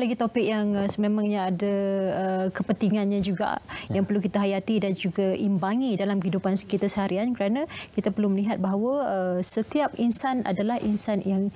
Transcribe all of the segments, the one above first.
lagi topik yang eh, sebenarnya ada eh, kepentingannya juga ya. yang perlu kita hayati dan juga imbangi dalam kehidupan kita seharian kerana kita perlu melihat bahawa eh, setiap insan adalah insan yang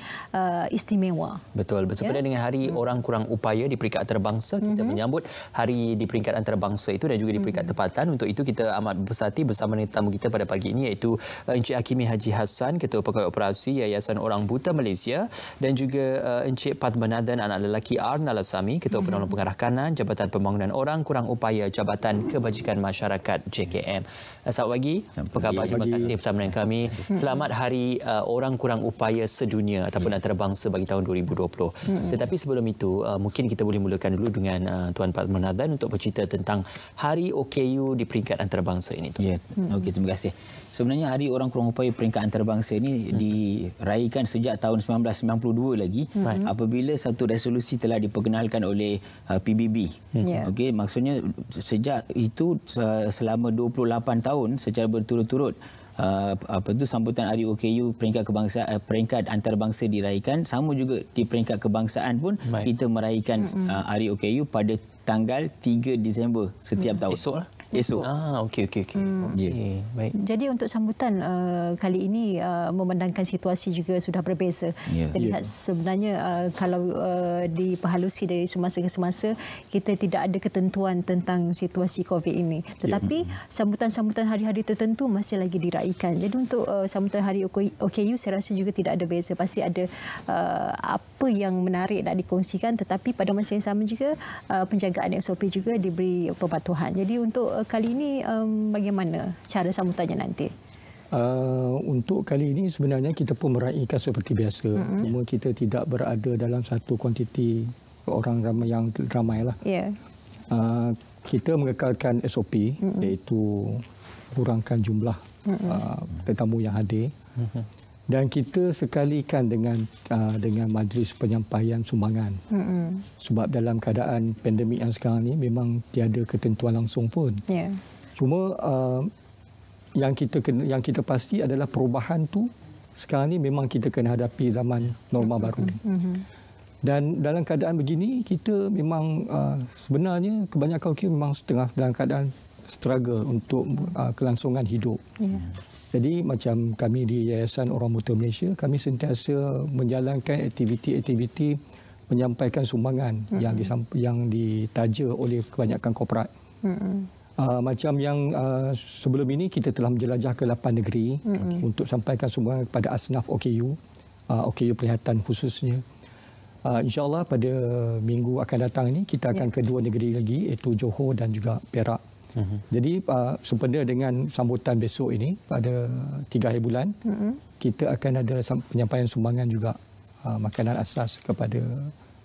istimewa. Betul. Bersepadan ya. dengan hari hmm. orang kurang upaya di peringkat antarabangsa kita hmm. menyambut hari di peringkat antarabangsa itu dan juga di peringkat hmm. tempatan untuk itu kita amat bersati bersama tetamu kita pada pagi ini iaitu Encik Hakimi Haji Hassan Ketua Pegawai Operasi Yayasan Orang Buta Malaysia dan juga Encik Padmanadhan anak lelaki Arn Nalasami, Ketua hmm. Penolong Pengarah Kanan, Jabatan Pembangunan Orang, Kurang Upaya, Jabatan Kebajikan Masyarakat, JKM. Eh, selamat pagi. Apa khabar? Terima kasih bersama dengan kami. Selamat Hari uh, Orang Kurang Upaya Sedunia ataupun yes. Antarabangsa bagi tahun 2020. Hmm. Tetapi sebelum itu, uh, mungkin kita boleh mulakan dulu dengan uh, Tuan Pak Menadhan untuk bercerita tentang Hari OKU di peringkat antarabangsa ini. Ya, yeah. Hmm. okay, terima kasih. Sebenarnya Hari Orang Kurang Upaya Peringkat Antarabangsa ini hmm. diraihkan sejak tahun 1992 lagi apabila satu resolusi telah dipercayai diperkenalkan oleh uh, PBB. Hmm. Yeah. Okey, maksudnya sejak itu uh, selama 28 tahun secara berturut-turut uh, apa tu sambutan hari OKU peringkat kebangsaan uh, peringkat antarabangsa diraikan sama juga di peringkat kebangsaan pun Baik. kita meraikan hari hmm. uh, OKU pada tanggal 3 Disember setiap mm. tahun. Esok lah esok. Ah, okey okey okey. Hmm. Yeah. Baik. Jadi untuk sambutan uh, kali ini uh, memandangkan situasi juga sudah berbeza. Yeah. yeah. sebenarnya uh, kalau uh, diperhalusi dari semasa ke semasa kita tidak ada ketentuan tentang situasi COVID ini. Ya. Tetapi hmm. sambutan-sambutan hari-hari tertentu masih lagi diraikan. Jadi untuk uh, sambutan hari OKU saya rasa juga tidak ada beza. Pasti ada uh, apa yang menarik nak dikongsikan tetapi pada masa yang sama juga uh, penjagaan SOP juga diberi pematuhan. Jadi untuk Uh, kali ini um, bagaimana cara sambutannya nanti? Uh, untuk kali ini sebenarnya kita pun meraihkan seperti biasa. Mm -hmm. Cuma kita tidak berada dalam satu kuantiti orang ramai yang ramai. Yeah. Ya. Uh, kita mengekalkan SOP mm -hmm. iaitu kurangkan jumlah mm -hmm. uh, tetamu yang hadir. Mm -hmm dan kita sekalikan dengan uh, dengan majlis penyampaian sumbangan. Mm-hmm. Sebab dalam keadaan pandemik yang sekarang ni memang tiada ketentuan langsung pun. Yeah. Cuma uh, yang kita kena, yang kita pasti adalah perubahan tu sekarang ni memang kita kena hadapi zaman norma mm-hmm. baru Mm-hmm. Dan dalam keadaan begini kita memang uh, sebenarnya kebanyakan kita memang setengah dalam keadaan struggle untuk uh, kelangsungan hidup. Yeah. Jadi macam kami di Yayasan Orang Muda Malaysia, kami sentiasa menjalankan aktiviti-aktiviti menyampaikan sumbangan mm-hmm. yang disamp- yang ditaja oleh kebanyakan korporat. Mm-hmm. Uh, macam yang uh, sebelum ini kita telah menjelajah ke lapan negeri mm-hmm. untuk sampaikan sumbangan kepada asnaf OKU, uh, ah, OKU Perlihatan khususnya. Uh, InsyaAllah pada minggu akan datang ini kita akan yeah. ke dua negeri lagi iaitu Johor dan juga Perak. -hmm. Jadi uh, sempena dengan sambutan besok ini pada tiga hari bulan, mm -hmm. kita akan ada penyampaian sumbangan juga uh, makanan asas kepada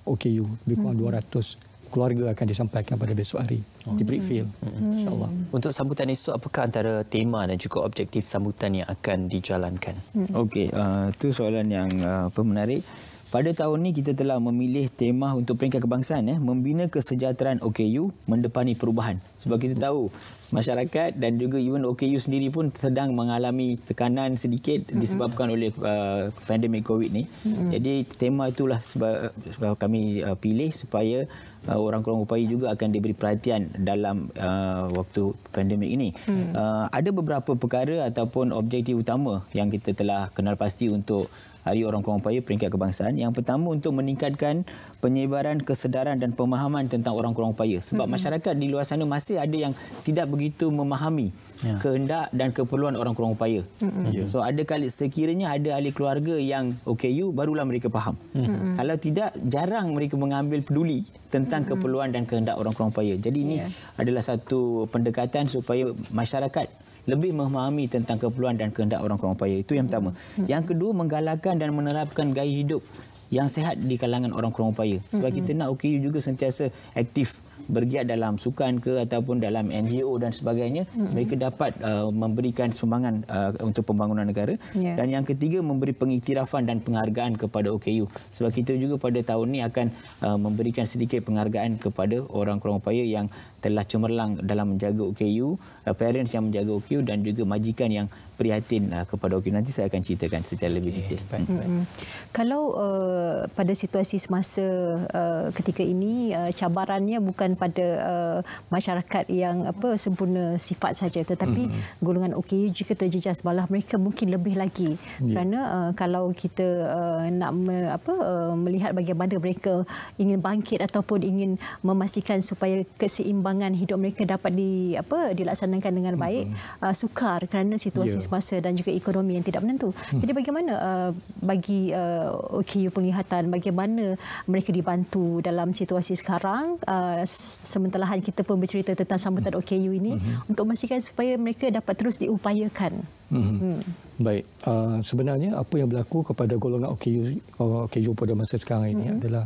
OKU. Lebih kurang mm -hmm. 200 keluarga akan disampaikan pada besok hari oh. di Brickfield. Mm -hmm. mm InsyaAllah. Untuk sambutan esok, apakah antara tema dan juga objektif sambutan yang akan dijalankan? Mm Okey, itu uh, soalan yang uh, menarik. Pada tahun ini kita telah memilih tema untuk peringkat kebangsaan eh, membina kesejahteraan OKU mendepani perubahan. Sebab kita tahu masyarakat dan juga even OKU sendiri pun sedang mengalami tekanan sedikit disebabkan mm -hmm. oleh uh, pandemik COVID ni. Mm -hmm. Jadi tema itulah sebab uh, kami uh, pilih supaya uh, orang Kelong Upaya juga akan diberi perhatian dalam uh, waktu pandemik ini. Mm -hmm. uh, ada beberapa perkara ataupun objektif utama yang kita telah kenal pasti untuk Hari Orang Kelong Upaya Peringkat Kebangsaan. Yang pertama untuk meningkatkan penyebaran kesedaran dan pemahaman tentang Orang Kelong Upaya. Sebab mm -hmm. masyarakat di luar sana masih ada yang tidak begitu begitu memahami ya. kehendak dan keperluan orang kurang upaya. Mm-hmm. So ada kali sekiranya ada ahli keluarga yang okay barulah mereka faham. Mm-hmm. Kalau tidak jarang mereka mengambil peduli tentang mm-hmm. keperluan dan kehendak orang kurang upaya. Jadi ini yeah. adalah satu pendekatan supaya masyarakat lebih memahami tentang keperluan dan kehendak orang kurang upaya. Itu yang pertama. Mm-hmm. Yang kedua menggalakkan dan menerapkan gaya hidup yang sehat di kalangan orang kurang upaya. Sebab mm-hmm. kita nak OKU juga sentiasa aktif bergiat dalam sukan ke ataupun dalam NGO dan sebagainya, hmm. mereka dapat uh, memberikan sumbangan uh, untuk pembangunan negara. Yeah. Dan yang ketiga, memberi pengiktirafan dan penghargaan kepada OKU. Sebab kita juga pada tahun ini akan uh, memberikan sedikit penghargaan kepada orang kurang upaya yang telah cemerlang dalam menjaga OKU, uh, parents yang menjaga OKU dan juga majikan yang prihatin uh, kepada OKU. Nanti saya akan ceritakan secara lebih detail. Yeah, baik, Hmm. Kalau uh, pada situasi semasa uh, ketika ini, uh, cabarannya bukan pada uh, masyarakat yang apa sempurna sifat saja, tetapi hmm. golongan OKU juga terjejas balah mereka mungkin lebih lagi. Yeah. Kerana uh, kalau kita uh, nak me, apa, uh, melihat bagaimana mereka ingin bangkit ataupun ingin memastikan supaya keseimbangan hidup mereka dapat di apa dilaksanakan dengan baik, hmm. uh, sukar kerana situasi yeah semasa dan juga ekonomi yang tidak menentu. Hmm. Jadi bagaimana uh, bagi uh, OKU penglihatan bagaimana mereka dibantu dalam situasi sekarang uh, sementara kita pun bercerita tentang sambutan hmm. OKU ini hmm. untuk memastikan supaya mereka dapat terus diupayakan. Hmm. Hmm. Baik. Uh, sebenarnya apa yang berlaku kepada golongan OKU, OKU pada masa sekarang ini hmm. adalah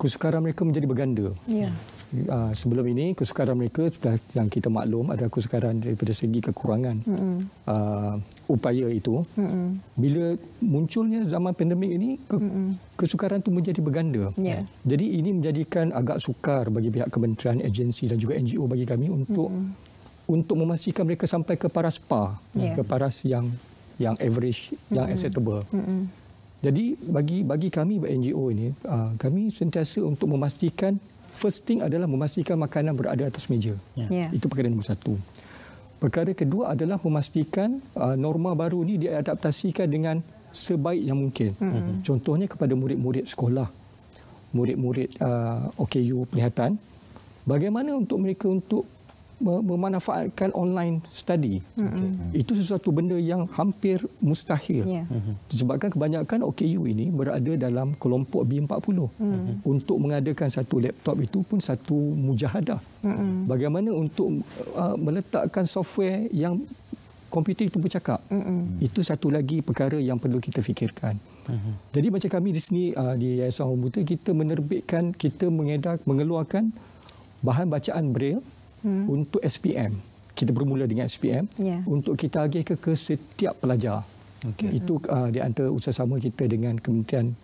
kesukaran mereka menjadi berganda. Ya. Uh, sebelum ini kesukaran mereka sudah yang kita maklum ada kesukaran daripada segi kekurangan mm-hmm. uh, upaya itu. Mm-hmm. Bila munculnya zaman pandemik ini ke, mm-hmm. kesukaran itu menjadi berganda. Ya. Jadi ini menjadikan agak sukar bagi pihak kementerian, agensi dan juga NGO bagi kami untuk mm-hmm. untuk memastikan mereka sampai ke paras par, ya. ke paras yang yang average, mm-hmm. yang acceptable. Mm-hmm. Jadi bagi bagi kami NGO ini, ah, kami sentiasa untuk memastikan first thing adalah memastikan makanan berada atas meja. Yeah. Yeah. Itu perkara nombor satu. Perkara kedua adalah memastikan ah, norma baru ini diadaptasikan dengan sebaik yang mungkin. Mm-hmm. Contohnya kepada murid-murid sekolah, murid-murid uh, ah, OKU Perlihatan, bagaimana untuk mereka untuk memanfaatkan online study. Hmm. Okay. Hmm. Itu sesuatu benda yang hampir mustahil. Yeah. Hmm. Sebabkan kebanyakan OKU ini berada dalam kelompok B40. Mm. Untuk mengadakan satu laptop itu pun satu mujahadah. Mm. Bagaimana untuk uh, meletakkan software yang komputer itu bercakap. Mm. Itu satu lagi perkara yang perlu kita fikirkan. Mm. Jadi macam kami di sini uh, di Yayasan Hormuta, kita menerbitkan, kita mengedar, mengeluarkan bahan bacaan braille hmm. untuk SPM. Kita bermula dengan SPM yeah. untuk kita agih ke, ke setiap pelajar. Okay. Itu uh, di antara usaha sama kita dengan Kementerian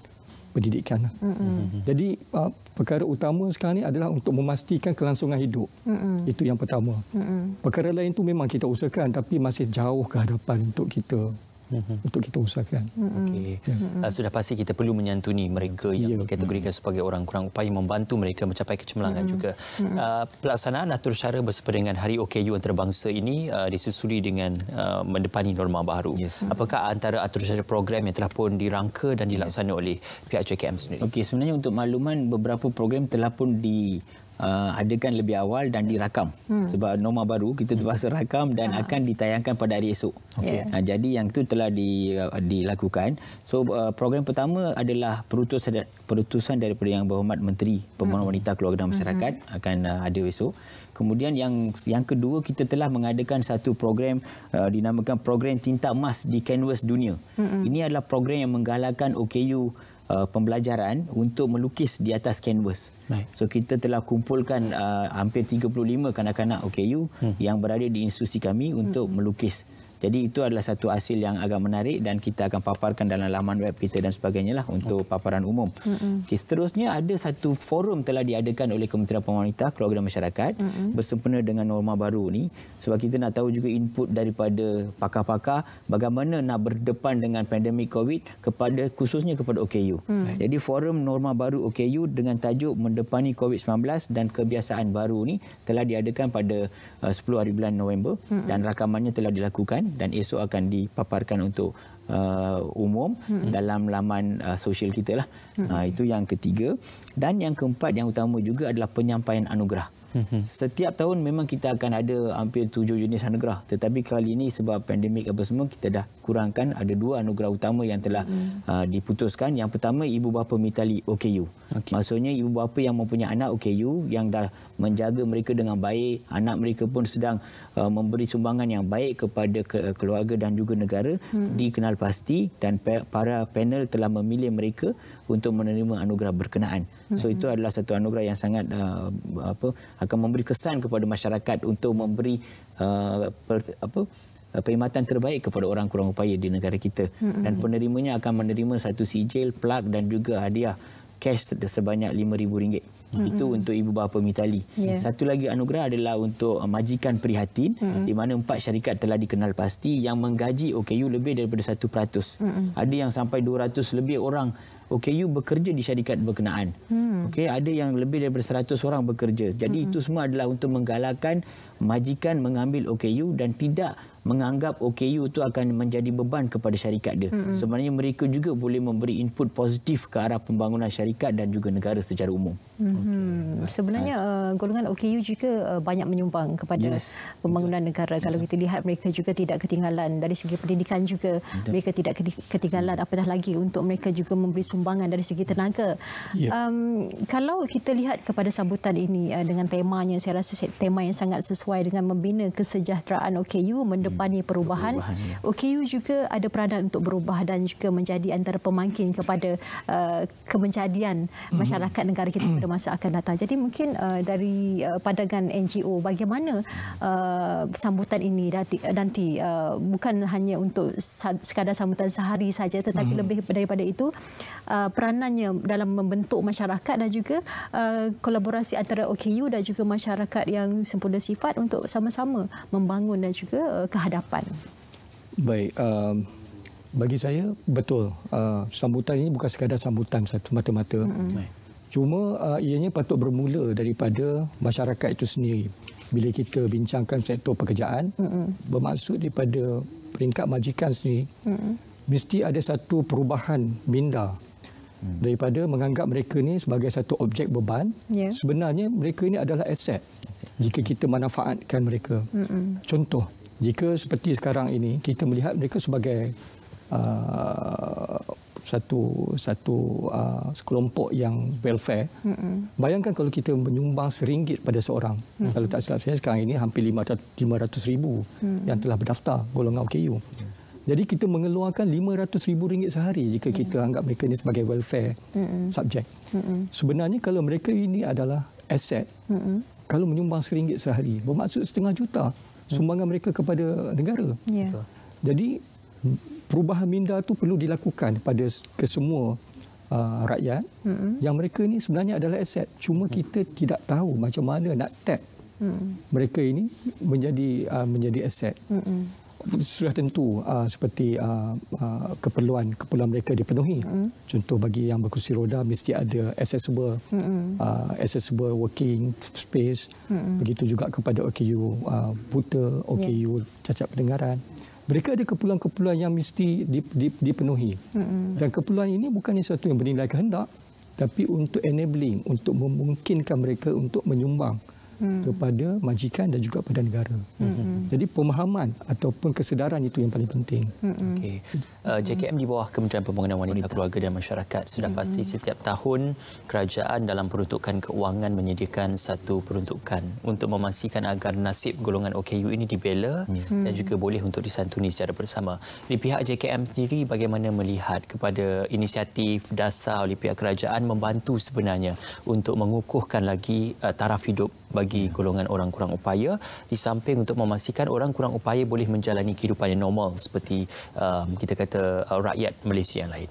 Pendidikan. Mm -hmm. Jadi uh, perkara utama sekarang ini adalah untuk memastikan kelangsungan hidup. -hmm. Itu yang pertama. -hmm. Perkara lain itu memang kita usahakan tapi masih jauh ke hadapan untuk kita Mm-hmm. untuk kita usahakan. Mm-hmm. Okey. Ya. Sudah pasti kita perlu menyantuni mereka yang ya. dikategorikan sebagai orang kurang upaya membantu mereka mencapai kecemerlangan ya. juga. Ya. Pelaksanaan atur syara bersama dengan Hari OKU Antarabangsa ini ah, disusuli dengan mendepani norma baru. Ya. Apakah antara atur syara program yang telah pun dirangka dan dilaksanakan ya. oleh pihak JKM sendiri? Okey, sebenarnya untuk makluman beberapa program telah pun di uh, adakan lebih awal dan dirakam. Hmm. Sebab norma baru, kita terpaksa rakam dan ha. akan ditayangkan pada hari esok. Okay. Yeah. Uh, jadi yang itu telah di, uh, dilakukan. So uh, program pertama adalah perutusan, perutusan daripada Yang Berhormat Menteri Pembangunan hmm. Wanita Keluarga dan Masyarakat hmm. akan uh, ada esok. Kemudian yang yang kedua kita telah mengadakan satu program uh, dinamakan program tinta emas di canvas dunia. Mm -hmm. Ini adalah program yang menggalakkan OKU Uh, pembelajaran untuk melukis di atas kanvas. Baik. So kita telah kumpulkan uh, hampir 35 kanak-kanak OKU hmm. yang berada di institusi kami untuk hmm. melukis. Jadi itu adalah satu hasil yang agak menarik dan kita akan paparkan dalam laman web kita dan sebagainya lah untuk okay. paparan umum. Mm -hmm. okay, seterusnya ada satu forum telah diadakan oleh Kementerian Pemerintah, Keluarga dan Masyarakat mm -hmm. bersempena dengan norma baru ni sebab kita nak tahu juga input daripada pakar-pakar bagaimana nak berdepan dengan pandemik COVID kepada khususnya kepada OKU. Mm. Jadi forum norma baru OKU dengan tajuk mendepani COVID-19 dan kebiasaan baru ni telah diadakan pada uh, 10 hari bulan November mm -hmm. dan rakamannya telah dilakukan dan esok akan dipaparkan untuk uh, umum hmm. dalam laman uh, sosial kita lah. Hmm. Uh, itu yang ketiga dan yang keempat yang utama juga adalah penyampaian anugerah. Mhm. Setiap tahun memang kita akan ada hampir tujuh jenis anugerah. Tetapi kali ini sebab pandemik apa semua, kita dah kurangkan ada dua anugerah utama yang telah hmm. uh, diputuskan. Yang pertama, ibu bapa mitali OKU. Okay. Maksudnya ibu bapa yang mempunyai anak OKU, yang dah menjaga mereka dengan baik, anak mereka pun sedang uh, memberi sumbangan yang baik kepada ke keluarga dan juga negara, hmm. dikenal pasti dan pa para panel telah memilih mereka untuk menerima anugerah berkenaan. Hmm. So itu adalah satu anugerah yang sangat uh, apa akan memberi kesan kepada masyarakat untuk memberi uh, per, apa uh, perkhidmatan terbaik kepada orang kurang upaya di negara kita hmm, dan hmm, hmm. penerimanya akan menerima satu sijil plak dan juga hadiah cash sebanyak RM5000 itu mm-hmm. untuk ibu bapa Mitali. Yeah. Satu lagi anugerah adalah untuk uh, majikan prihatin mm-hmm. di mana empat syarikat telah dikenal pasti yang menggaji OKU lebih daripada 1%. Mm-hmm. Ada yang sampai 200 lebih orang OKU bekerja di syarikat berkenaan. Hmm. Okay, ada yang lebih daripada 100 orang bekerja. Jadi hmm. itu semua adalah untuk menggalakkan majikan mengambil OKU dan tidak menganggap OKU itu akan menjadi beban kepada syarikat dia. Hmm. Sebenarnya mereka juga boleh memberi input positif ke arah pembangunan syarikat dan juga negara secara umum. Hmm. Sebenarnya uh, golongan OKU juga uh, banyak menyumbang kepada yes. pembangunan Betul. negara. Kalau Betul. kita lihat mereka juga tidak ketinggalan dari segi pendidikan juga. Betul. Mereka tidak ketinggalan hmm. apatah lagi untuk mereka juga memberi sumbangan dari segi tenaga. Yeah. Um, kalau kita lihat kepada sambutan ini uh, dengan temanya, saya rasa tema yang sangat sesuai dengan membina kesejahteraan OKU, mendepan fani perubahan. perubahan ya. OKU juga ada peranan untuk berubah dan juga menjadi antara pemangkin kepada uh, kemenjadian hmm. masyarakat negara kita pada masa akan datang. Jadi mungkin uh, dari uh, pandangan NGO bagaimana uh, sambutan ini nanti, nanti uh, bukan hanya untuk sekadar sambutan sehari saja tetapi hmm. lebih daripada itu uh, peranannya dalam membentuk masyarakat dan juga uh, kolaborasi antara OKU dan juga masyarakat yang sempurna sifat untuk sama-sama membangun dan juga uh, hadapan? Baik, um, bagi saya betul uh, sambutan ini bukan sekadar sambutan satu mata-mata. Mm-hmm. Cuma uh, ianya patut bermula daripada masyarakat itu sendiri. Bila kita bincangkan sektor pekerjaan, mm-hmm. bermaksud daripada peringkat majikan sendiri, mm-hmm. mesti ada satu perubahan minda hmm. daripada menganggap mereka ini sebagai satu objek beban yeah. sebenarnya mereka ini adalah aset jika kita manfaatkan mereka Mm-mm. contoh jika seperti sekarang ini kita melihat mereka sebagai uh, satu satu uh, sekelompok yang welfare Mm-mm. bayangkan kalau kita menyumbang seringgit pada seorang Mm-mm. kalau tak silap saya sekarang ini hampir 500 500,000 Mm-mm. yang telah berdaftar golongan OKU yeah. Mm. jadi kita mengeluarkan lima ratus ribu ringgit sehari jika kita anggap mereka ini sebagai welfare subjek sebenarnya kalau mereka ini adalah aset Mm-mm. kalau menyumbang seringgit sehari bermaksud setengah juta Hmm. sumbangan mereka kepada negara. Yeah. Ya. Jadi perubahan minda tu perlu dilakukan pada kesemua uh, rakyat mm-hmm. yang mereka ini sebenarnya adalah aset. Cuma hmm. kita tidak tahu macam mana nak tap mm-hmm. mereka ini menjadi uh, menjadi aset. Mm-hmm sudah tentu uh, seperti keperluan-keperluan ah, ah, mereka dipenuhi. Mm. Contoh bagi yang berkursi roda mesti ada accessible mm -mm. Uh, accessible working space. Mm -mm. Begitu juga kepada OKU uh, buta, OKU yeah. cacat pendengaran. Mereka ada keperluan-keperluan yang mesti dipenuhi. Mm -mm. Dan keperluan ini bukannya sesuatu yang bernilai kehendak tapi untuk enabling, untuk memungkinkan mereka untuk menyumbang. Mm Hmm. kepada majikan dan juga pada negara. Mm-hmm. Jadi pemahaman ataupun kesedaran itu yang paling penting. hmm, hmm. Okey. Uh, JKM di bawah Kementerian Pembangunan Wanita, Wanita, Keluarga dan Masyarakat sudah hmm pasti setiap tahun kerajaan dalam peruntukan keuangan menyediakan satu peruntukan untuk memastikan agar nasib golongan OKU ini dibela hmm dan juga boleh untuk disantuni secara bersama. Di pihak JKM sendiri bagaimana melihat kepada inisiatif dasar oleh pihak kerajaan membantu sebenarnya untuk mengukuhkan lagi uh, taraf hidup bagi bagi hmm. golongan orang kurang upaya di samping untuk memastikan orang kurang upaya boleh menjalani kehidupan yang normal seperti um, kita kata uh, rakyat Malaysia yang lain.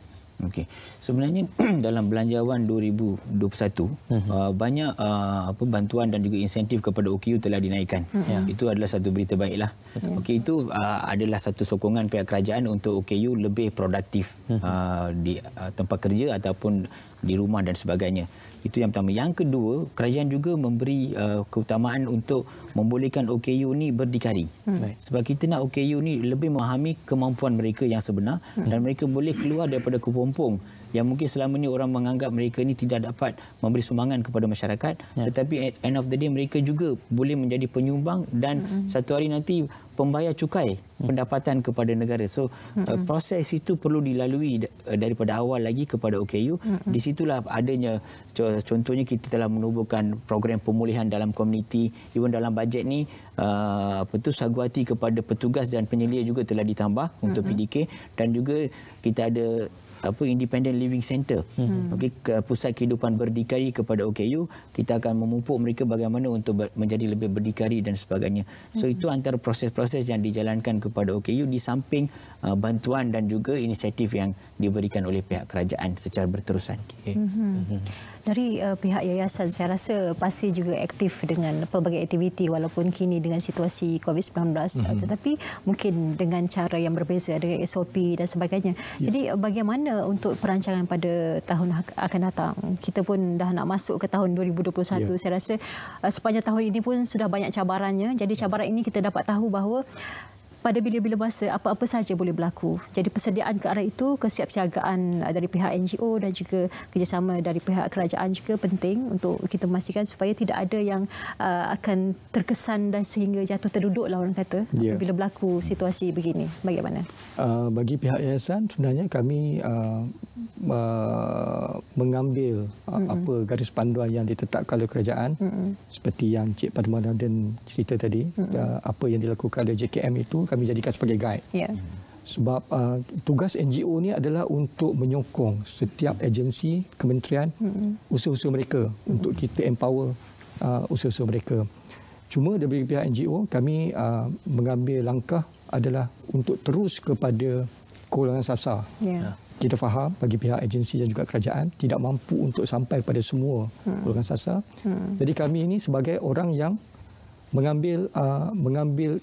Okey. Sebenarnya dalam belanjawan 2021 uh-huh. Mhm. uh, banyak uh, apa bantuan dan juga insentif kepada OKU telah dinaikkan. Uh-huh. Mhm. Yeah. Itu adalah satu berita baiklah. Yeah. Okey itu uh, adalah satu sokongan pihak kerajaan untuk OKU lebih produktif uh-huh. uh, di uh, tempat kerja ataupun di rumah dan sebagainya. Itu yang pertama. Yang kedua, kerajaan juga memberi uh, keutamaan untuk membolehkan OKU ni berdikari. Hmm. Sebab kita nak OKU ni lebih memahami kemampuan mereka yang sebenar hmm. dan mereka boleh keluar daripada kepompong yang mungkin selama ini orang menganggap mereka ini tidak dapat memberi sumbangan kepada masyarakat ya. tetapi at end of the day mereka juga boleh menjadi penyumbang dan mm-hmm. satu hari nanti pembayar cukai mm-hmm. pendapatan kepada negara so mm-hmm. uh, hmm. proses itu perlu dilalui uh, daripada awal lagi kepada OKU mm-hmm. di situlah adanya uh, contohnya kita telah menubuhkan program pemulihan dalam komuniti even dalam bajet ni Ah, apa tu sagu hati kepada petugas dan penyelia juga telah ditambah mm -hmm. untuk PDK dan juga kita ada apa independent living center mm -hmm. okey ke, pusat kehidupan berdikari kepada OKU kita akan memupuk mereka bagaimana untuk ber, menjadi lebih berdikari dan sebagainya so mm -hmm. itu antara proses-proses yang dijalankan kepada OKU di samping uh, bantuan dan juga inisiatif yang diberikan oleh pihak kerajaan secara berterusan okay. mm -hmm. Mm -hmm. Dari uh, pihak yayasan, saya rasa pasti juga aktif dengan pelbagai aktiviti walaupun kini dengan situasi COVID-19 mm -hmm. tetapi mungkin dengan cara yang berbeza dengan SOP dan sebagainya. Yeah. Jadi eh, bagaimana untuk perancangan pada tahun ha-, akan datang? Kita pun dah nak masuk ke tahun 2021. Yeah. Saya rasa eh, sepanjang tahun ini pun sudah banyak cabarannya. Jadi cabaran ini kita dapat tahu bahawa pada bila-bila masa apa-apa saja boleh berlaku. Jadi persediaan ke arah itu, kesiapsiagaan uh, dari pihak NGO dan juga kerjasama dari pihak kerajaan juga penting untuk kita memastikan supaya tidak ada yang uh, akan terkesan dan sehingga jatuh terduduk lah orang kata ya. bila berlaku situasi begini. Bagaimana? Uh, bagi pihak yayasan sebenarnya kami uh, uh, mengambil uh, apa garis panduan yang ditetapkan oleh kerajaan Mm-mm. seperti yang Cik Padma dan cerita tadi uh, apa yang dilakukan oleh JKM itu kami jadikan sebagai guide. Yeah. Sebab uh, tugas NGO ni adalah untuk menyokong setiap agensi, kementerian, hmm. usaha-usaha mereka untuk hmm. kita empower uh, usaha-usaha mereka. Cuma dari pihak NGO, kami uh, mengambil langkah adalah untuk terus kepada golongan sasar. Yeah. Ya. Kita faham bagi pihak agensi dan juga kerajaan tidak mampu untuk sampai pada semua golongan hmm. sasar. Hmm. Jadi kami ini sebagai orang yang mengambil uh, mengambil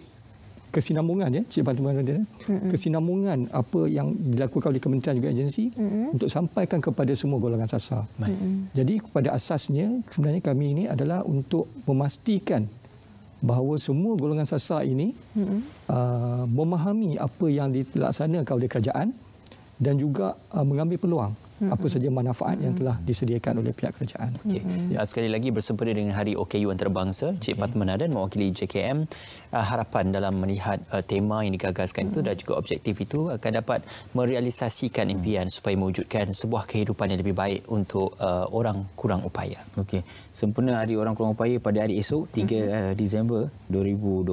kesinambungan ya cik bantu mana dia kesinambungan apa yang dilakukan oleh kementerian juga agensi mm-hmm. untuk sampaikan kepada semua golongan sasar. Mm-hmm. Jadi kepada asasnya sebenarnya kami ini adalah untuk memastikan bahawa semua golongan sasar ini mm-hmm. uh, memahami apa yang dilaksanakan oleh kerajaan dan juga uh, mengambil peluang apa mm-hmm. saja manfaat yang telah mm-hmm. disediakan oleh pihak kerajaan. Okay. Mm-hmm. Ya. Sekali lagi bersempena dengan Hari OKU Antarabangsa, Cik okay. Fatma mewakili JKM, uh, ah, harapan dalam melihat uh, tema yang digagaskan itu dan juga objektif itu akan dapat merealisasikan mm. impian supaya mewujudkan sebuah kehidupan yang lebih baik untuk uh, orang kurang upaya. Okey. Sempena Hari Orang Kurang Upaya pada hari esok 3 uh, Disember 2020,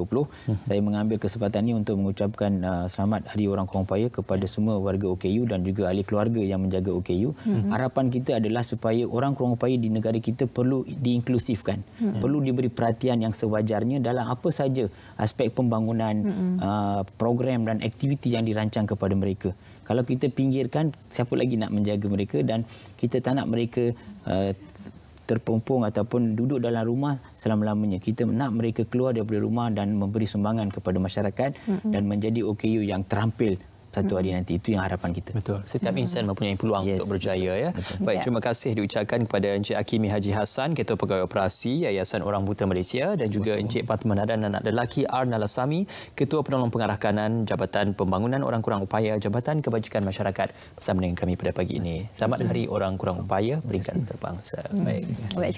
saya mengambil kesempatan ini untuk mengucapkan uh, selamat Hari Orang Kurang Upaya kepada semua warga OKU dan juga ahli keluarga yang menjaga OKU Melayu. Mm -hmm. Harapan kita adalah supaya orang Kurang Upaya di negara kita perlu diinklusifkan. Mm -hmm. Perlu diberi perhatian yang sewajarnya dalam apa saja aspek pembangunan, mm -hmm. uh, program dan aktiviti yang dirancang kepada mereka. Kalau kita pinggirkan, siapa lagi nak menjaga mereka dan kita tak nak mereka uh, terpompong ataupun duduk dalam rumah selama-lamanya. Kita nak mereka keluar daripada rumah dan memberi sumbangan kepada masyarakat mm -hmm. dan menjadi OKU yang terampil satu hari mhm. nanti itu yang harapan kita. Betul. Setiap mhm. insan mempunyai peluang yes. untuk berjaya ya. Betul. Baik, ya. terima kasih diucapkan kepada Encik Akimi Haji Hasan, Ketua Pegawai Operasi Yayasan Orang Buta Malaysia dan juga Encik Fatimah Nadan anak lelaki Arna Sami Ketua Penolong Pengarah Kanan Jabatan Pembangunan Orang Kurang Upaya Jabatan Kebajikan Masyarakat bersama dengan kami pada pagi ini. Selamat Hari Orang Kurang Upaya berikan terbangsa. Hmm. Baik. Baik.